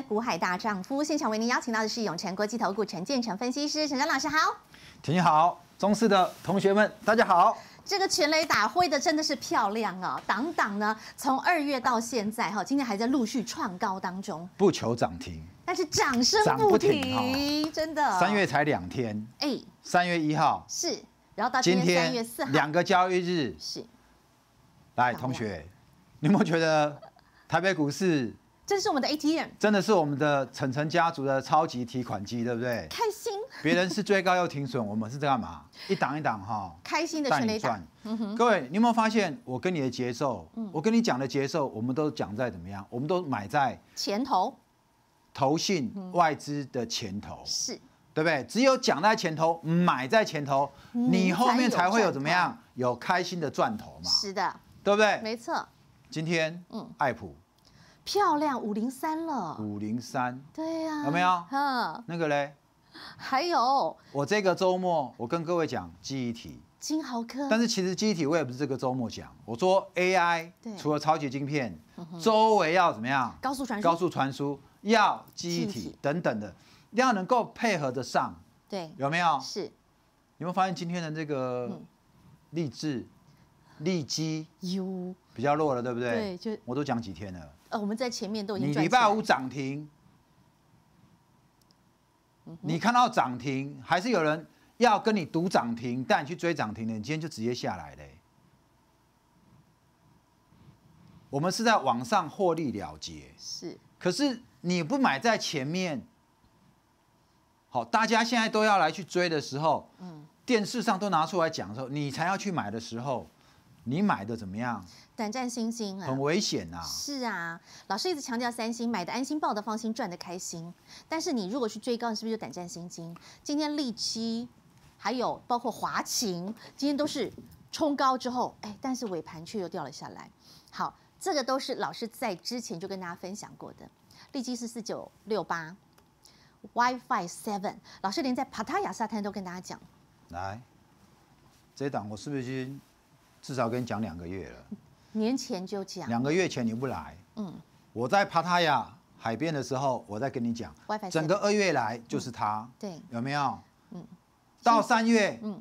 股海大丈夫，现场为您邀请到的是永诚国际投顾陈建成分析师陈章老师，好，您好，中四的同学们，大家好，这个全雷打挥的真的是漂亮哦，档档呢，从二月到现在哈，今天还在陆续创高当中，不求涨停，但是掌声不停，真的，三月才两天，哎，三月一号是，然后到今天三月四，两个交易日，是，来同学，有没有觉得台北股市？这是我们的 ATM，真的是我们的晨晨家族的超级提款机，对不对？开心。别人是追高又停损，我们是在干嘛？一档一档哈，开心的赚一赚。嗯哼。各位，你有没有发现我跟你的节奏？我跟你讲的节奏，我们都讲在怎么样？我们都买在前头，投信外资的前头，是对不对？只有讲在前头，买在前头，你后面才会有怎么样？有开心的赚头嘛？是的，对不对？没错。今天，嗯，艾普。漂亮五零三了，五零三，对呀，有没有？嗯，那个嘞，还有，我这个周末我跟各位讲记忆体，金豪科，但是其实记忆体我也不是这个周末讲，我说 AI，除了超级晶片，周围要怎么样？高速传输，高速传输要记忆体等等的，一定要能够配合的上，对，有没有？是，你没发现今天的这个励志，力基有比较弱了，对不对？对，就我都讲几天了。呃，我们在前面都已经。你礼拜五涨停，你看到涨停，还是有人要跟你赌涨停，带你去追涨停的，你今天就直接下来嘞。我们是在网上获利了结。是。可是你不买在前面，好，大家现在都要来去追的时候，嗯，电视上都拿出来讲的时候，你才要去买的时候。你买的怎么样？胆战心惊，很危险呐。是啊，老师一直强调三星，买的安心，抱的放心，赚的开心。但是你如果去追高，你是不是就胆战心惊？今天利基，还有包括华勤，今天都是冲高之后，哎，但是尾盘却又掉了下来。好，这个都是老师在之前就跟大家分享过的。利基是四九六八，WiFi Seven，老师连在帕塔亚沙滩都跟大家讲。来，这一档我是不是已经？至少跟你讲两个月了，年前就讲，两个月前你不来，嗯，我在帕他亚海边的时候，我在跟你讲，整个二月来就是他，对，有没有？嗯，到三月，嗯，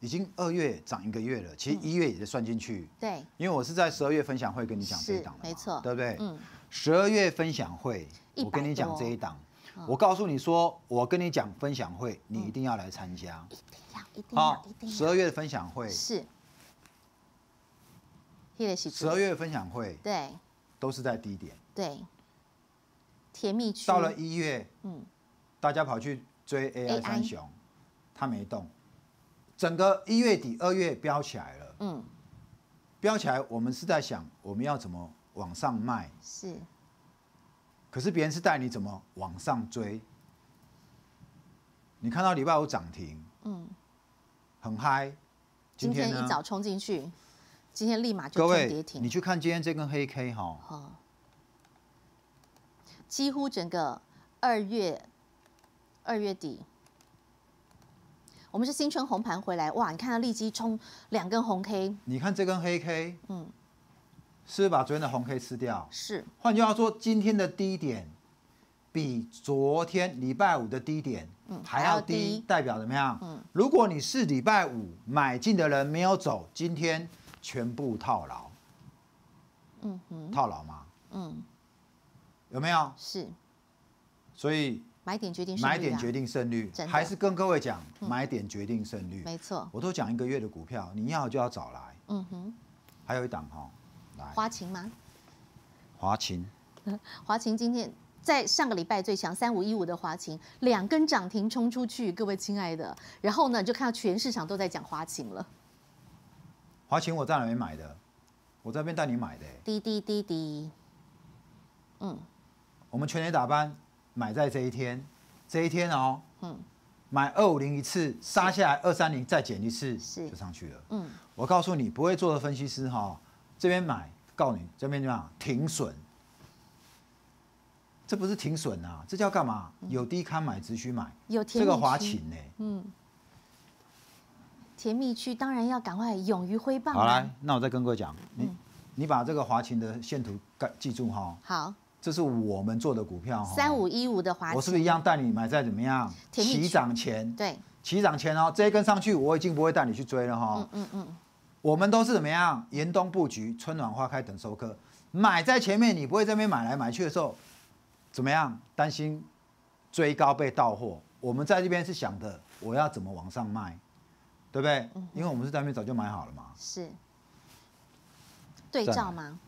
已经二月涨一个月了，其实一月也得算进去，对，因为我是在十二月分享会跟你讲这一档的，没错，对不对？嗯，十二月分享会，我跟你讲这一档，我告诉你说，我跟你讲分享会，你一定要来参加，一定要，一定要，十二月的分享会是。十二月分享会，对，都是在低点，对，甜蜜区。到了一月，嗯，大家跑去追 AI 三雄，它没动，整个一月底二月飙起来了，嗯，飙起来，我们是在想我们要怎么往上卖，是，可是别人是带你怎么往上追，你看到礼拜五涨停，嗯，很嗨，今天一早冲进去。今天立马就跌停。你去看今天这根黑 K 哈，几乎整个二月二月底，我们是新春红盘回来，哇！你看它立即冲两根红 K。你看这根黑 K，嗯，是把昨天的红 K 吃掉。是。换句话说，今天的低点比昨天礼拜五的低点，还要低，代表怎么样？嗯，如果你是礼拜五买进的人没有走，今天。全部套牢，嗯哼，套牢吗？嗯，有没有？是，所以买点决定买点决定胜率，还是跟各位讲买点决定胜率，没错，我都讲一个月的股票，你要就要找来，嗯哼。还有一档哈，来，华勤吗？华勤，华 勤今天在上个礼拜最强三五一五的华勤，两根涨停冲出去，各位亲爱的，然后呢就看到全市场都在讲华勤了。华勤我在哪里买的，我这边带你买的。滴滴滴滴，嗯，我们全年打班买在这一天，这一天哦，嗯，买二五零一次杀下来二三零再减一次，是就上去了。嗯，我告诉你不会做的分析师哈，这边买告你这边就样？停损，这不是停损啊，这叫干嘛？有低看买，只需买，这个华勤呢，嗯。甜蜜区当然要赶快勇于挥棒。好来，那我再跟各位讲，你你把这个华勤的线图记记住哈。好，这是我们做的股票，三五一五的华我是不是一样带你买在怎么样？起涨前，对，起涨前哦，这一根上去我已经不会带你去追了哈。嗯嗯嗯，我们都是怎么样？严冬布局，春暖花开等收割，买在前面，你不会这边买来买去的时候怎么样？担心追高被到货？我们在这边是想的，我要怎么往上卖？对不对？因为我们是单面早就买好了嘛。是，对照吗？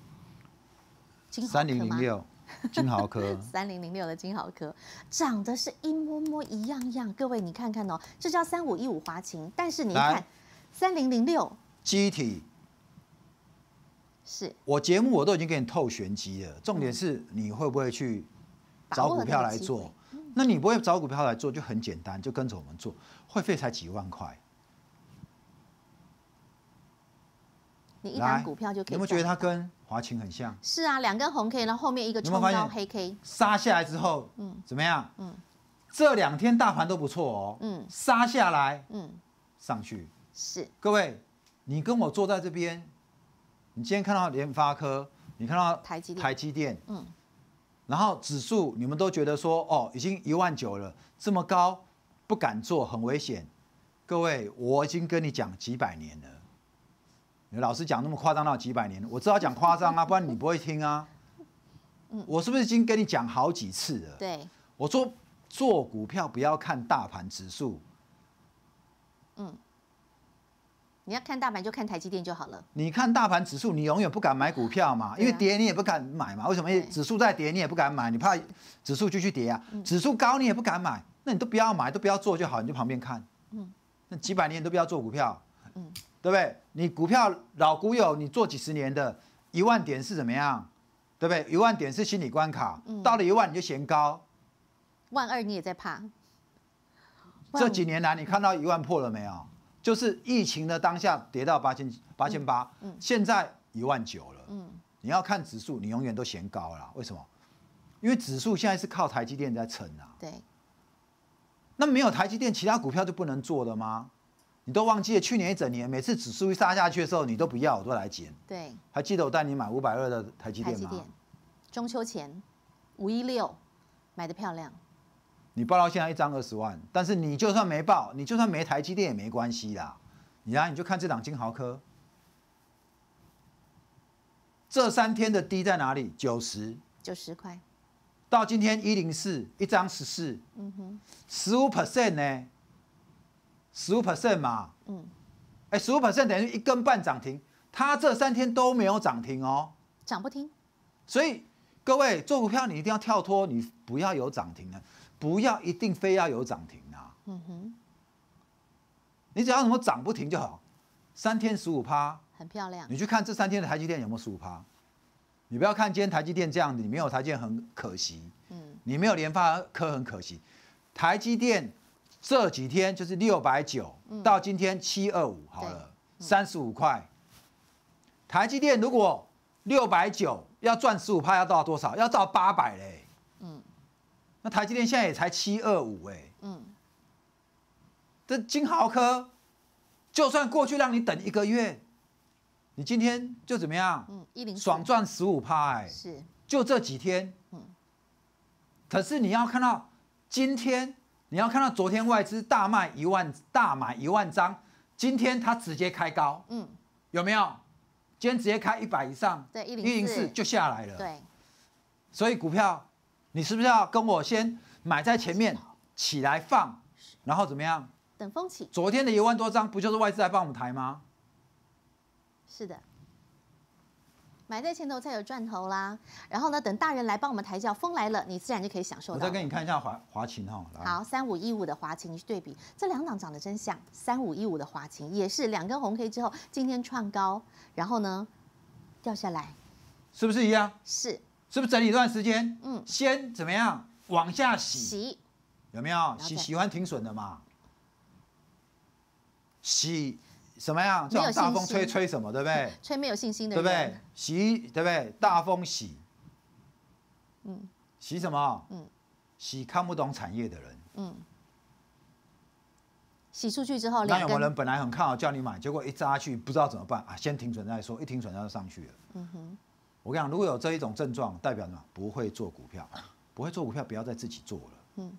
三零零六金豪科。三零零六的金豪科长得是一模模一样样，各位你看看哦，这叫三五一五华勤，但是你看三零零六机体是我节目我都已经给你透玄机了，重点是你会不会去找股票来做？那你不会找股票来做就很简单，就跟着我们做，会费才几万块。你一单股票就可以。你有觉得它跟华勤很像？是啊，两根红 K，然后后面一个冲到黑 K，杀下来之后，嗯，怎么样？嗯，这两天大盘都不错哦。嗯，杀下来，嗯，上去是。各位，你跟我坐在这边，你今天看到联发科，你看到台积电，台积电，嗯，然后指数，你们都觉得说，哦，已经一万九了，这么高不敢做，很危险。各位，我已经跟你讲几百年了。老师讲那么夸张到几百年，我知道讲夸张啊，不然你不会听啊。我是不是已经跟你讲好几次了？对，我说做股票不要看大盘指数。嗯，你要看大盘就看台积电就好了。你看大盘指数，你永远不敢买股票嘛，因为跌你也不敢买嘛。为什么？指数在跌你也不敢买，你怕指数继续跌啊？指数高你也不敢买，那你都不要买，都不要做就好，你就旁边看。嗯，那几百年都不要做股票。嗯。对不对？你股票老股友，你做几十年的，一万点是怎么样？对不对？一万点是心理关卡，到了一万你就嫌高，万二你也在怕。这几年来，你看到一万破了没有？就是疫情的当下跌到八千八千八，现在一万九了。嗯，你要看指数，你永远都嫌高了。为什么？因为指数现在是靠台积电在撑啊。对。那没有台积电，其他股票就不能做的吗？你都忘记了去年一整年，每次指数一杀下去的时候，你都不要，我都来捡。对，还记得我带你买五百二的台积电吗？台积电中秋前五一六买的漂亮。你报到现在一张二十万，但是你就算没报，你就算没台积电也没关系啦。你来你就看这档金豪科，这三天的低在哪里？九十。九十块。到今天一零四，一张十四。嗯哼。十五 percent 呢？十五 percent 嘛，嗯，哎，十五 percent 等于一根半涨停，它这三天都没有涨停哦，涨不停，所以各位做股票你一定要跳脱，你不要有涨停的，不要一定非要有涨停啊，嗯哼，你只要什么涨不停就好，三天十五趴，很漂亮，你去看这三天的台积电有没有十五趴，你不要看今天台积电这样子，你没有台积电很可惜，嗯，你没有联发科很可惜，台积电。这几天就是六百九，到今天七二五好了，三十五块。台积电如果六百九要赚十五趴，要到多少？要到八百嘞。嗯，那台积电现在也才七二五哎。嗯，这金豪科就算过去让你等一个月，你今天就怎么样？嗯，一零爽赚十五趴哎。是，就这几天。嗯，可是你要看到今天。你要看到昨天外资大卖一万，大买一万张，今天它直接开高，嗯，有没有？今天直接开一百以上，对，一零四就下来了，对。所以股票，你是不是要跟我先买在前面，起来放，然后怎么样？等风起。昨天的一万多张，不就是外资在帮我们抬吗？是的。埋在前头才有赚头啦，然后呢，等大人来帮我们抬轿，风来了，你自然就可以享受。我再给你看一下华华勤哈，好，三五一五的华勤，你去对比这两档长得真像，三五一五的华勤也是两根红 K 之后，今天创高，然后呢掉下来，是不是一样？是，是不是整理一段时间？嗯，先怎么样？往下洗，洗，有没有？洗喜欢停损的嘛，洗。什么样？这种大风吹吹什么，对不对？吹没有信心的人，对不对？洗，对不对？大风洗，嗯，洗什么？嗯，洗看不懂产业的人，嗯，洗出去之后，那有没有人本来很看好叫你买，结果一扎去不知道怎么办啊？先停损再说，一停损它就上去了。嗯哼，我跟你讲，如果有这一种症状，代表什么？不会做股票，不会做股票，不要再自己做了。嗯。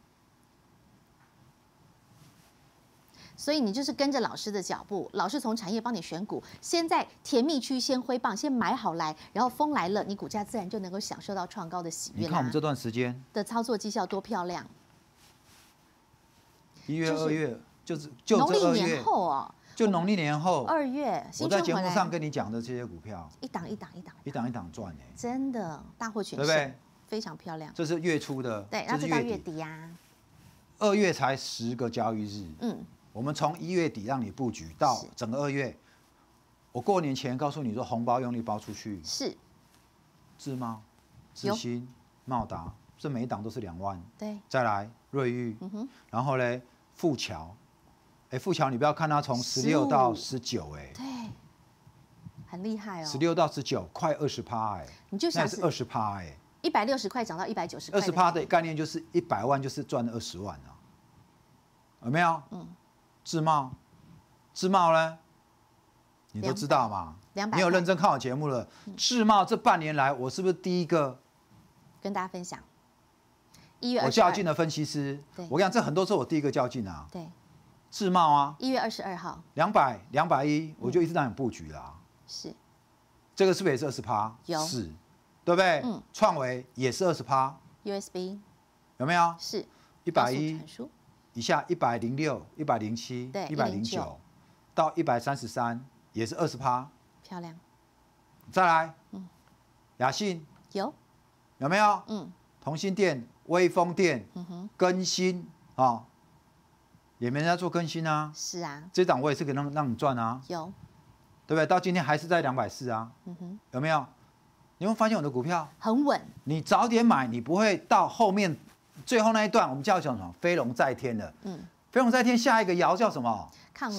所以你就是跟着老师的脚步，老师从产业帮你选股，先在甜蜜区先挥棒，先买好来，然后风来了，你股价自然就能够享受到创高的喜悦。你看我们这段时间的操作绩效多漂亮！一月、二月就是就农历年后哦。就农历年后二月，我在节目上跟你讲的这些股票，一档一档一档一档一档赚哎，真的大获全胜，非常漂亮。这是月初的，对，这是到月底呀，二月才十个交易日，嗯。我们从一月底让你布局到整个二月，我过年前告诉你说红包用力包出去，是，智猫、智新、茂达，这每一档都是两万，对，再来瑞玉，嗯然后呢富桥，哎，富桥你不要看它从十六到十九，哎，对，很厉害哦，十六到十九快二十趴哎，你就想是二十趴哎，一百六十块涨到一百九十，二十趴的概念就是一百万就是赚了二十万啊，有没有？嗯。自贸，自贸呢？你都知道嘛？两百。你有认真看我节目了？自贸这半年来，我是不是第一个跟大家分享？一月。我较劲的分析师。对。我跟你讲，这很多时候我第一个较劲啊。对。自贸啊。一月二十二号。两百两百一，我就一直在布局啦。是。这个是不是也是二十趴？有。是。对不对？嗯。创维也是二十趴。USB。有没有？是。一百一。以下一百零六、一百零七、一百零九到一百三十三，也是二十趴，漂亮。再来，嗯，雅信有，有没有？嗯，同心店、威风店，嗯哼，更新啊，也没人家做更新啊。是啊，这档位是可以让让你赚啊。有，对不对？到今天还是在两百四啊，嗯哼，有没有？你会发现我的股票很稳，你早点买，你不会到后面。最后那一段，我们叫什么？飞龙在天的。嗯。飞龙在天，下一个爻叫什么？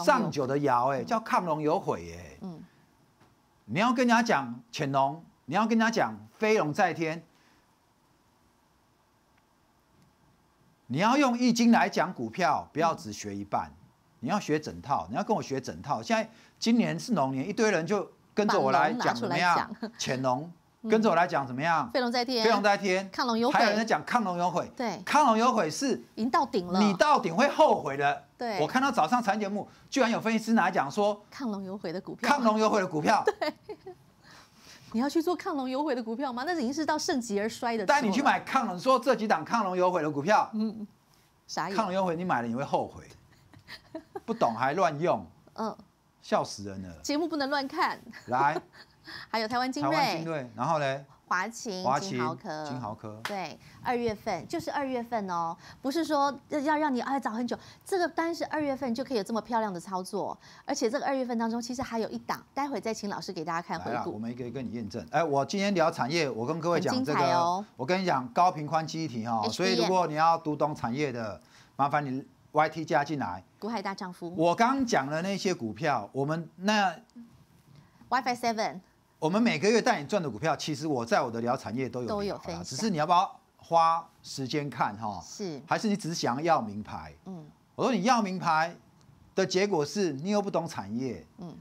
上九的爻，哎，叫亢龙有悔，哎。嗯。你要跟人家讲潜龙，你要跟人家讲飞龙在天，你要用易经来讲股票，不要只学一半，你要学整套，你要跟我学整套。现在今年是龙年，一堆人就跟着我来讲怎么样？潜龙。跟着我来讲怎么样？飞龙在天，飞龙在天，亢龙有悔。还有人在讲亢龙有悔。对，亢龙有悔是已经到顶了。你到顶会后悔的。对。我看到早上长节目，居然有分析师拿来讲说，亢龙有悔的股票，亢龙有悔的股票。对。你要去做亢龙有悔的股票吗？那已经是到盛极而衰的。带你去买亢龙，说这几档亢龙有悔的股票。嗯。啥意思？亢龙有悔，你买了你会后悔。不懂还乱用，嗯，笑死人了。节目不能乱看。来。还有台湾金瑞，台湾然后嘞，华勤、华勤豪科、金豪科，对，二月份就是二月份哦，不是说要让你啊找很久。这个单是二月份就可以有这么漂亮的操作，而且这个二月份当中其实还有一档，待会再请老师给大家看回顾。我们一个一跟你验证。哎，我今天聊产业，我跟各位讲这个，我跟你讲高频宽基一体哈，所以如果你要读懂产业的，麻烦你 Y T 加进来。股海大丈夫。我刚讲的那些股票，我们那 WiFi Seven。我们每个月带你赚的股票，其实我在我的聊产业都有，都有，只是你要不要花时间看哈？是，还是你只是想要名牌？嗯，我说你要名牌的结果是你又不懂产业，嗯，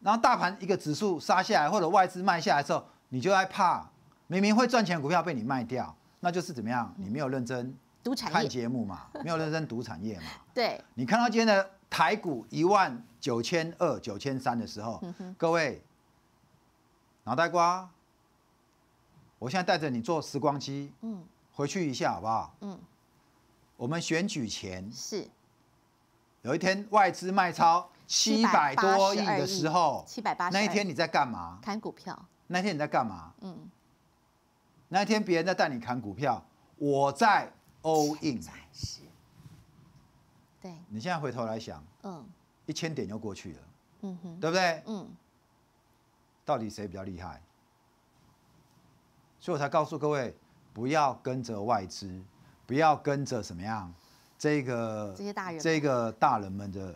然后大盘一个指数杀下来，或者外资卖下来的后，候，你就害怕，明明会赚钱股票被你卖掉，那就是怎么样？你没有认真读产业，看节目嘛，没有认真读产业嘛？对，你看到今天的台股一万九千二、九千三的时候，各位。脑袋瓜，我现在带着你坐时光机，嗯，回去一下好不好？嗯，我们选举前是有一天外资卖超七百多亿的时候，七百八，那一天你在干嘛？砍股票。那一天你在干嘛？嗯。那一天别人在带你砍股票，我在 all in。对，你现在回头来想，嗯，一千点就过去了，嗯哼，对不对？嗯。到底谁比较厉害？所以我才告诉各位，不要跟着外资，不要跟着什么样，这个这些大人，这个大人们的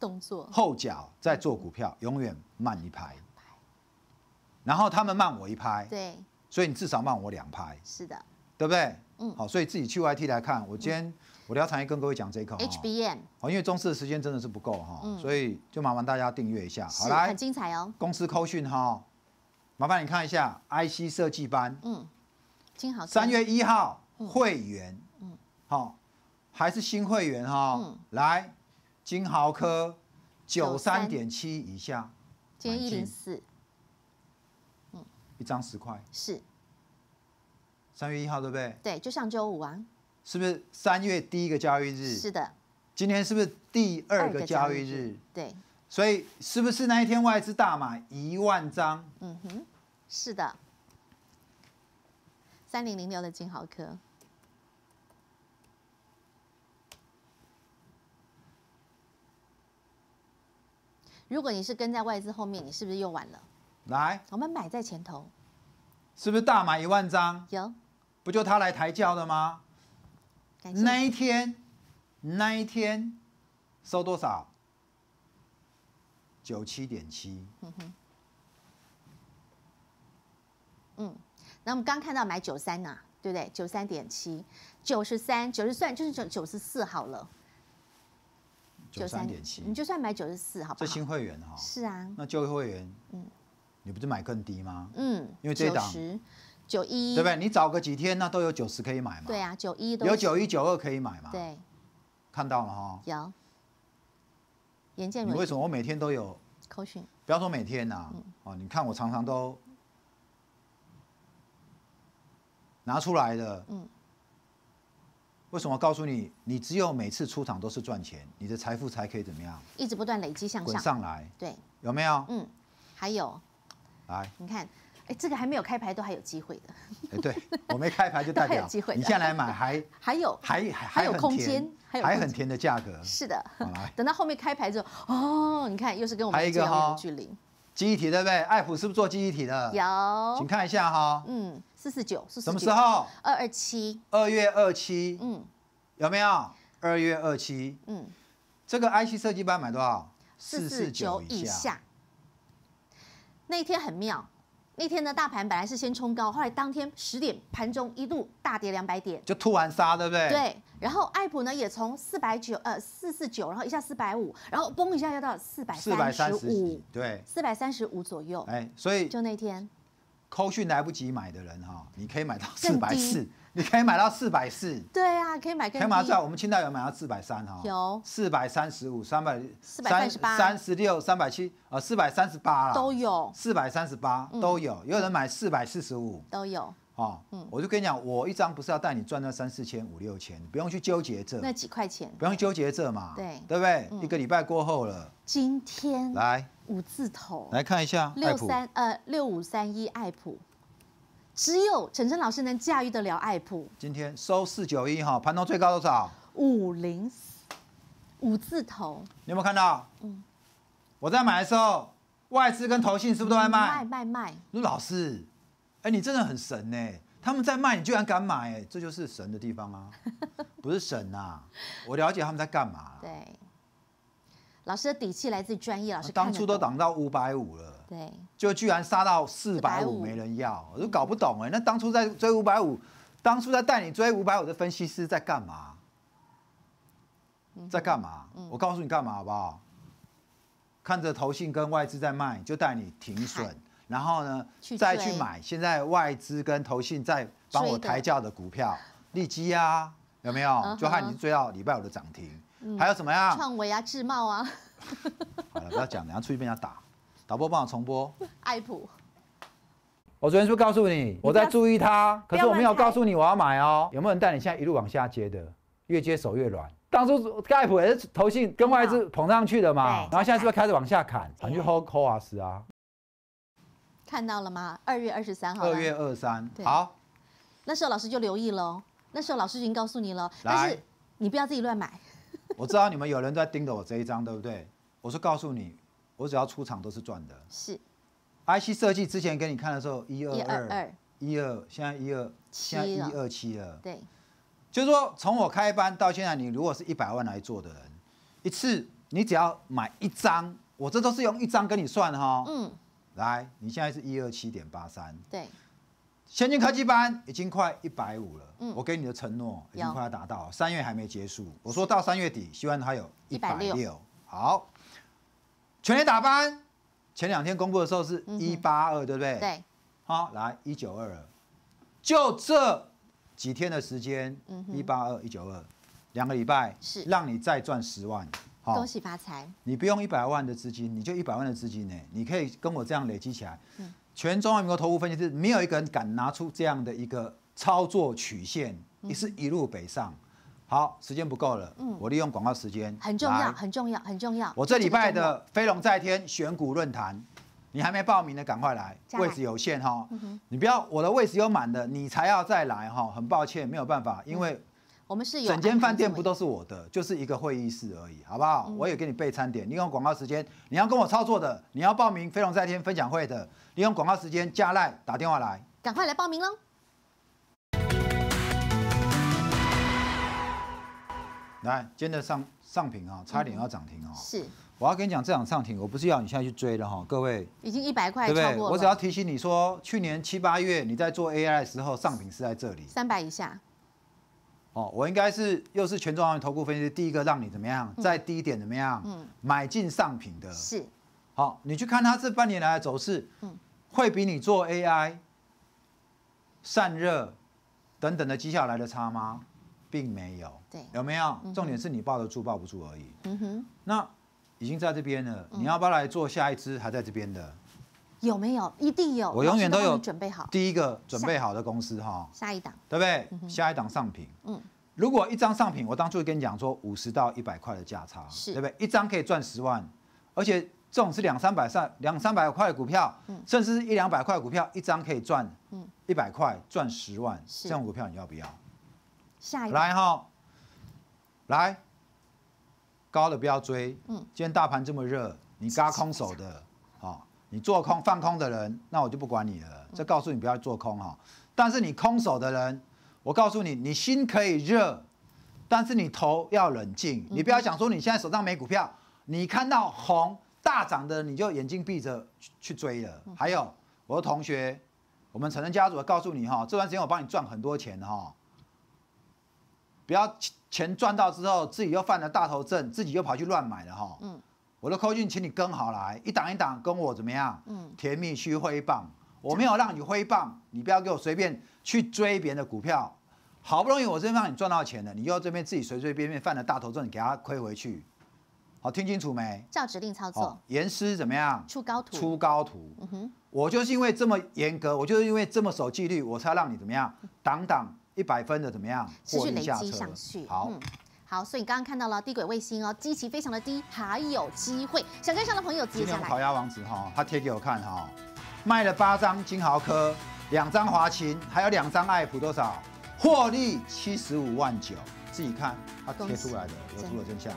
动作，后脚在做股票，永远慢一拍，然后他们慢我一拍，对，所以你至少慢我两拍，是的，对不对？嗯，好，所以自己去 Y T 来看，我今天。我聊产业跟各位讲这口 HBM 哦，因为中式的时间真的是不够哈，所以就麻烦大家订阅一下。好来，很精彩哦。公司扣讯哈，麻烦你看一下 IC 设计班。嗯，金豪。三月一号会员，嗯，好，还是新会员哈。嗯，来，金豪科九三点七以下，今天一零四。嗯，一张十块是。三月一号对不对？对，就上周五啊。是不是三月第一个交易日？是的。今天是不是第二个交易日？对。所以是不是那一天外资大买一万张？嗯哼，是的。三零零六的金豪科，如果你是跟在外资后面，你是不是又晚了？来，我们买在前头。是不是大买一万张？有。不就他来抬轿的吗？那一天，那一天收多少？九七点七。嗯哼。嗯，那我们刚看到买九三呢，对不对？九三点七，九十三，九十算就是九九十四好了。九三点七，你就算买九十四，好不好？这新会员哈。是啊。那旧会员，嗯，你不是买更低吗？嗯，因为这档。九一对不对？你找个几天那都有九十可以买嘛？对啊，九一都有九一九二可以买嘛？对，看到了哈。有，你为什么我每天都有？不要说每天呐，哦，你看我常常都拿出来的。嗯。为什么？告诉你，你只有每次出场都是赚钱，你的财富才可以怎么样？一直不断累积向上来。对。有没有？嗯，还有。来，你看。哎，这个还没有开牌都还有机会的。对，我没开牌就 代表机会。你下来买 还还有还还有空间，还有还很甜的价格。是的，等到后面开牌之后，哦，你看又是跟我们之间有距离。记忆体对不对？爱普是不是做记忆体的？有，请看一下哈。嗯，四四九，四四九。什么时候？二二七。二月二七。嗯，有没有？二月二七。嗯，这个 IC 设计班买多少？四四九以下。那一天很妙。那天呢，大盘本来是先冲高，后来当天十点盘中一度大跌两百点，就突然杀，对不对？对。然后爱普呢，也从四百九，呃，四四九，然后一下四百五，然后崩一下要到四百四百三十五，对，四百三十五左右。哎，所以就那天，扣讯来不及买的人哈，你可以买到四百四。你可以买到四百四，对啊，可以买。可以买到，我们青代有买到四百三哈，有四百三十五、三百四百三十八、三十六、三百七，呃，四百三十八啦，都有四百三十八都有，有人买四百四十五都有。哦，嗯，我就跟你讲，我一张不是要带你赚那三四千、五六千，不用去纠结这那几块钱，不用纠结这嘛，对，对不对？一个礼拜过后了，今天来五字头来看一下六三呃六五三一爱普。只有陈晨老师能驾驭得了爱普。今天收四九一哈，盘中最高多少？五零五字头，你有没有看到？嗯，我在买的时候，外资跟投信是不是都在卖？卖卖卖。那老师，哎，你真的很神哎，他们在卖，你居然敢买，哎，这就是神的地方啊！不是神呐，我了解他们在干嘛。对，老师的底气来自专业。老师当初都涨到五百五了。就居然杀到四百五，没人要，我都搞不懂哎。那当初在追五百五，当初在带你追五百五的分析师在干嘛？在干嘛？我告诉你干嘛好不好？看着投信跟外资在卖，就带你停损，然后呢再去买。现在外资跟投信在帮我抬价的股票，利基啊，有没有？就害你追到礼拜五的涨停。还有什么呀？创维啊，智茂啊。好了，不要讲，你要出去被人家打。老婆，帮我重播，爱普。我昨天是不是告诉你我在注意它？可是我没有告诉你我要买哦。有没有人带你现在一路往下接的？越接手越软。当初盖普也是投信跟外资捧上去的嘛，然后现在是不是开始往下砍，砍去 hold c o a s 啊？看到了吗？二月二十三号。二月二三。好。那时候老师就留意了，那时候老师已经告诉你了，但是你不要自己乱买。我知道你们有人都在盯着我这一张，对不对？我是告诉你。我只要出厂都是赚的。是，IC 设计之前给你看的时候，一二二一二，现在一二，现在一二七了。对，就是说从我开班到现在，你如果是一百万来做的人，一次你只要买一张，我这都是用一张跟你算哈。嗯。来，你现在是一二七点八三。对。先进科技班已经快一百五了。嗯。我给你的承诺已经快要达到，三月还没结束，我说到三月底，希望他有一百六。好。全年打班，前两天公布的时候是一八二，对不对？对。好，来一九二，就这几天的时间，一八二、一九二，两个礼拜，是让你再赚十万。好，恭喜发财！你不用一百万的资金，你就一百万的资金呢，你可以跟我这样累积起来。全中华民国投顾分析师没有一个人敢拿出这样的一个操作曲线，你是一路北上。好，时间不够了。嗯，我利用广告时间，很重要，很重要，很重要。我这礼拜的飞龙在天选股论坛，你还没报名的，赶快来，位置有限哈。嗯你不要，我的位置有满的，你才要再来哈。很抱歉，没有办法，因为我们是有整间饭店不都是我的，就是一个会议室而已，好不好？我也给你备餐点。利用广告时间，你要跟我操作的，你要报名飞龙在天分享会的，利用广告时间加赖打电话来，赶快来报名喽。来，今天的上上品啊，差点要涨停哦，是，我要跟你讲，这场上停，我不是要你现在去追的哈，各位。已经一百块超对不对？我只要提醒你说，去年七八月你在做 AI 的时候，上品是在这里三百以下。哦，我应该是又是权重行业头部分析师第一个让你怎么样，在低点怎么样买进上品的。是。好，你去看它这半年来的走势，嗯，会比你做 AI、散热等等的绩效来的差吗？并没有。有没有？重点是你抱得住，抱不住而已。嗯哼。那已经在这边了，你要不要来做下一支还在这边的？有没有？一定有。我永远都有准备好。第一个准备好的公司哈。下一档。对不对？下一档上品。嗯。如果一张上品，我当初跟你讲说五十到一百块的价差，对不对？一张可以赚十万，而且这种是两三百上，两三百块股票，甚至是一两百块股票，一张可以赚，嗯，一百块赚十万，这种股票你要不要？下一。来哈。来，高的不要追。嗯，今天大盘这么热，你嘎空手的，啊？你做空、放空的人，那我就不管你了。这告诉你，不要做空哈。但是你空手的人，我告诉你，你心可以热，但是你头要冷静。你不要想说你现在手上没股票，你看到红大涨的，你就眼睛闭着去去追了。还有我的同学，我们成人家族告诉你哈，这段时间我帮你赚很多钱哈，不要。钱赚到之后，自己又犯了大头症，自己又跑去乱买了哈。嗯，我的扣讯，请你跟好来，一档一档跟我怎么样？嗯，甜蜜去挥棒，我没有让你挥棒，你不要给我随便去追别人的股票。好不容易我边让你赚到钱了，你又这边自己随随便便犯了大头症，给他亏回去。好，听清楚没？照指令操作。严师怎么样？出高图。出高图。嗯哼。我就是因为这么严格，我就是因为这么守纪律，我才让你怎么样？挡挡。一百分的怎么样？持续累积上去。好，好，所以你刚刚看到了低轨卫星哦，基期非常的低，还有机会。想跟上的朋友，直今来。烤鸭王子哈，他贴给我看哈，卖了八张金豪科，两张华勤，还有两张爱普，多少获利七十五万九，自己看，他贴出来的，出的真相。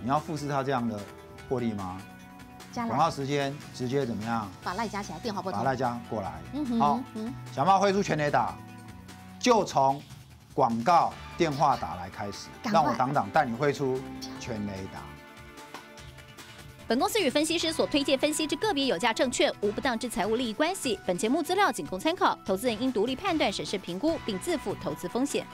你要复制他这样的获利吗？加广告时间直接怎么样？把赖加起来，电话拨打。把赖加过来。嗯哼。好，小猫挥出全雷打。就从广告电话打来开始，让我挡挡带你挥出全雷达。本公司与分析师所推荐分析之个别有价证券，无不当之财务利益关系。本节目资料仅供参考，投资人应独立判断、审慎评估，并自负投资风险。